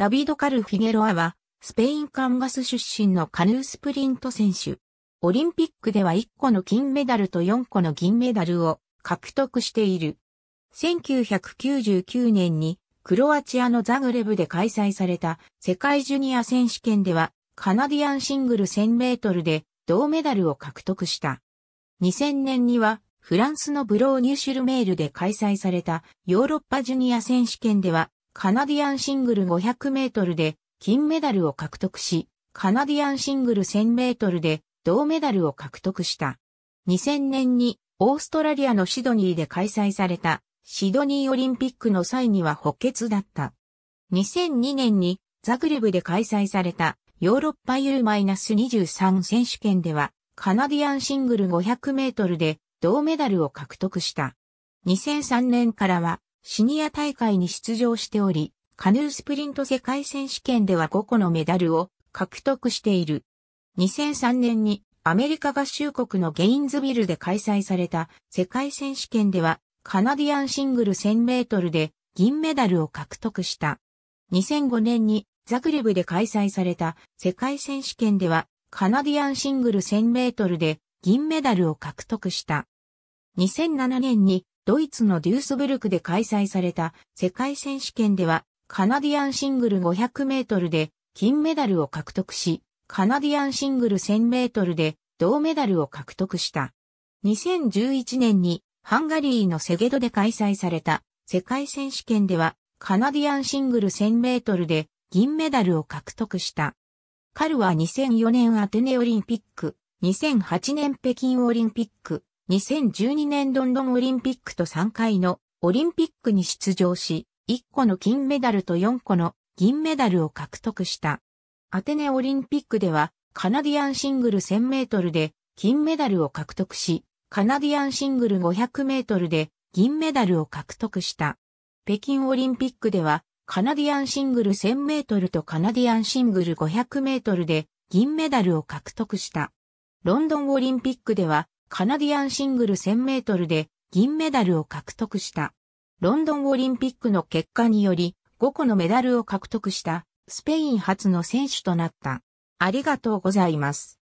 ダビード・カル・フィゲロアは、スペインカンガス出身のカヌースプリント選手。オリンピックでは1個の金メダルと4個の銀メダルを獲得している。1999年にクロアチアのザグレブで開催された世界ジュニア選手権ではカナディアンシングル1000メートルで銅メダルを獲得した。2000年にはフランスのブローニュシュルメールで開催されたヨーロッパジュニア選手権ではカナディアンシングル500メートルで金メダルを獲得し、カナディアンシングル1000メートルで銅メダルを獲得した。2000年にオーストラリアのシドニーで開催されたシドニーオリンピックの際には補欠だった。2002年にザグレブで開催されたヨーロッパ U-23 選手権ではカナディアンシングル500メートルで銅メダルを獲得した。2003年からはシニア大会に出場しており、カヌースプリント世界選手権では5個のメダルを獲得している。2003年にアメリカ合衆国のゲインズビルで開催された世界選手権ではカナディアンシングル1000メートルで銀メダルを獲得した。2005年にザグレブで開催された世界選手権ではカナディアンシングル1000メートルで銀メダルを獲得した。2007年にドイツのデュースブルクで開催された世界選手権では、カナディアンシングル500メートルで金メダルを獲得し、カナディアンシングル1000メートルで銅メダルを獲得した。2011年にハンガリーのセゲドで開催された世界選手権では、カナディアンシングル1000メートルで銀メダルを獲得した。彼は2004年アテネオリンピック、2008年北京オリンピック、2012年ロンドンオリンピックと3回のオリンピックに出場し、1個の金メダルと4個の銀メダルを獲得した。アテネオリンピックではカナディアンシングル1000メートルで金メダルを獲得し、カナディアンシングル500メートルで銀メダルを獲得した。北京オリンピックではカナディアンシングル1000メートルとカナディアンシングル500メートルで銀メダルを獲得した。ロンドンオリンピックではカナディアンシングル1000メートルで銀メダルを獲得した。ロンドンオリンピックの結果により5個のメダルを獲得したスペイン初の選手となった。ありがとうございます。